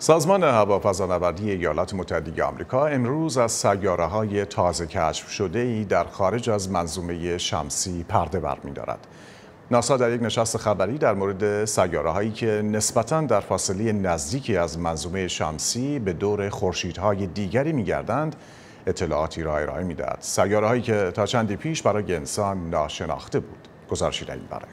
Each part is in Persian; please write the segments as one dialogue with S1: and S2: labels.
S1: سازمان هوافضانوردی ایالات متحده آمریکا امروز از سیاره های تازه کشف شده ای در خارج از منظومه شمسی پرده دارد. ناسا در یک نشست خبری در مورد سیاره هایی که نسبتاً در فاصله نزدیکی از منظومه شمسی به دور خورشیدهای دیگری گردند، اطلاعاتی را ارائه داد. سیاره هایی که تا چندی پیش برای انسان ناشناخته بود. گزارشی در این برای.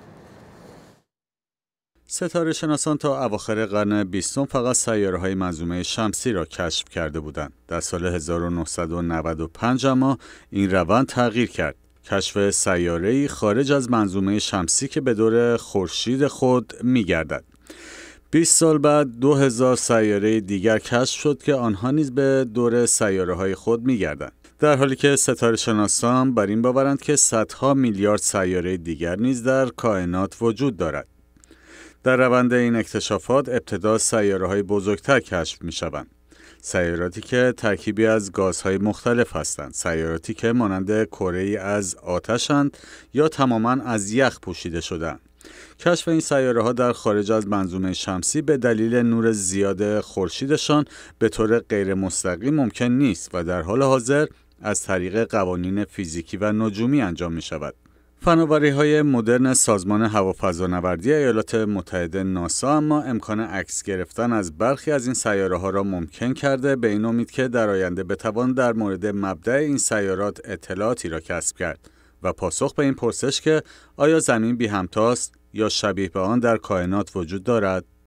S2: ستاره شناسان تا اواخر قرن بیستم فقط سیاره های منظومه شمسی را کشف کرده بودند. در سال 1995 اما این روند تغییر کرد. کشف ای خارج از منظومه شمسی که به دور خورشید خود گردد. 20 سال بعد 2000 سیاره دیگر کشف شد که آنها نیز به دور سیاره های خود می‌گردند. در حالی که ستاره شناسان بر این باورند که صدها میلیارد سیاره دیگر نیز در کائنات وجود دارد. در روند این اکتشافات ابتدا سیاره های بزرگتر کشف می شوند. سیاراتی که ترکیبی از گازهای مختلف هستند سیاراتی که مانند کره از آتشند یا تماما از یخ پوشیده شدند کشف این سیاره ها در خارج از منظومه شمسی به دلیل نور زیاد خورشیدشان به طور غیر مستقیم ممکن نیست و در حال حاضر از طریق قوانین فیزیکی و نجومی انجام می شود. فناوری های مدرن سازمان نوردی ایالات متحده ناسا اما امکان عکس گرفتن از برخی از این سیاره ها را ممکن کرده به این امید که در آینده بتوان در مورد مبدع این سیارات اطلاعاتی را کسب کرد و پاسخ به این پرسش که آیا زمین بی همتاست یا شبیه به آن در کائنات وجود دارد